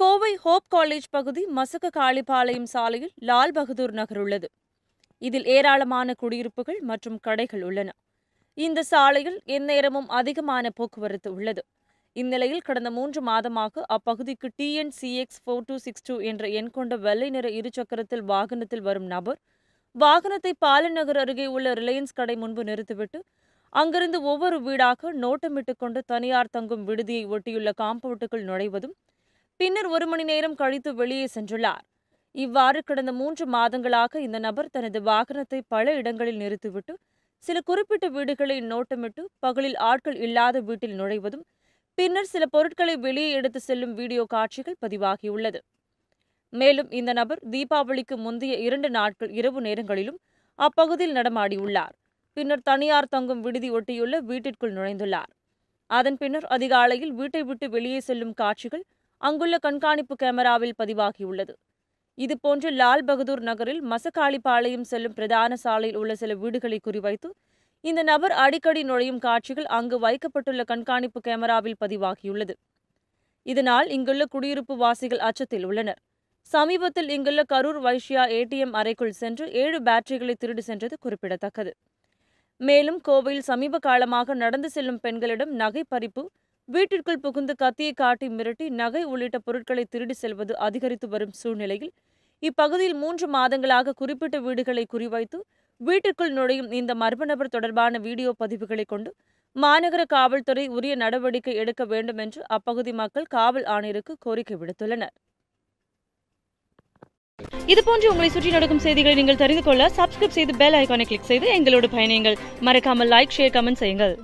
Kovai hope college பகுதி மசக காளிபாளையம் சாலையில் லால் பகதூர் நகர் உள்ளது இதில் ஏராளமான குடியிருப்புகள் மற்றும் கடைகள் உள்ளன இந்த சாலையில் எந்நேரமும் அதிகமான போக்குவரத்து உள்ளது இந்நிலையில் கடந்த மூன்று மாதமாக அப்பகுதிக்கு C X four two six two என்ற எண் கொண்ட வெள்ளை நிற இருசக்கரத்தில் வாகனத்தில் வரும் நபர் வாகனத்தை பாலநகர் அருகே உள்ள ரிலையன்ஸ் கடை முன்பு நிறுத்திவிட்டு அங்கிருந்து ஒவ்வொரு வீடாக நோட்டமிட்டு கொண்டு தனியார் தங்கும் விடுதியை ஒட்டியுள்ள காம்பவுண்டுக்குள் நுழைவதும் பின்னர் ஒரு மணி நேரம் கழித்து வெளியே சென்றுள்ளார் இவ்வாறு கடந்த மூன்று மாதங்களாக இந்த நபர் தனது வாகனத்தை பல இடங்களில் நிறுத்திவிட்டு சில குறிப்பிட்ட வீடுகளை நோட்டமிட்டு பகலில் ஆட்கள் இல்லாத வீட்டில் நுழைவதும் பின்னர் சில பொருட்களை வெளியே எடுத்து செல்லும் வீடியோ காட்சிகள் பதிவாகியுள்ளது மேலும் இந்த நபர் தீபாவளிக்கு முந்தைய இரண்டு நாட்கள் இரவு நேரங்களிலும் அப்பகுதியில் நடமாடியுள்ளார் பின்னர் தனியார் தங்கும் விடுதி ஒட்டியுள்ள வீட்டிற்குள் நுழைந்துள்ளார் அதன் பின்னர் அதிகாலையில் வீட்டை விட்டு வெளியே செல்லும் காட்சிகள் அங்குள்ள கண்காணிப்பு கேமராவில் பதிவாகியுள்ளது இதுபோன்று லால் பகதூர் நகரில் மசக்காளிப்பாளையம் செல்லும் பிரதான சாலையில் உள்ள சில வீடுகளை குறிவைத்து இந்த நபர் அடிக்கடி நுழையும் காட்சிகள் அங்கு வைக்கப்பட்டுள்ள கண்காணிப்பு கேமராவில் பதிவாகியுள்ளது இதனால் இங்குள்ள குடியிருப்பு வாசிகள் அச்சத்தில் உள்ளனர் சமீபத்தில் இங்குள்ள கரூர் வைஷ்யா ஏடிஎம் அறைக்குள் சென்று ஏழு பேட்டரிகளை திருடு சென்றது குறிப்பிடத்தக்கது மேலும் கோவையில் சமீப காலமாக நடந்து செல்லும் பெண்களிடம் நகை பறிப்பு வீட்டிற்குள் புகுந்து கத்தியை காட்டி மிரட்டி நகை உள்ளிட்ட பொருட்களை திருடி செல்வது அதிகரித்து வரும் சூழ்நிலையில் இப்பகுதியில் மூன்று மாதங்களாக குறிப்பிட்ட வீடுகளை குறிவைத்து வீட்டிற்குள் நுழையும் இந்த மர்ம நபர் தொடர்பான வீடியோ பதிவுகளை கொண்டு மாநகர காவல்துறை உரிய நடவடிக்கை எடுக்க வேண்டும் என்று அப்பகுதி மக்கள் காவல் ஆணையருக்கு கோரிக்கை விடுத்துள்ளனர் இதுபோன்று உங்களை சுற்றி நடக்கும் செய்திகளை நீங்கள் தெரிந்து கொள்ள சப்ஸ்கிரைப் செய்து பெல் ஐக்கானை கிளிக் செய்து எங்களோடு பயணியுங்கள் மறக்காமல் லைக் ஷேர் கமெண்ட் செய்யுங்கள்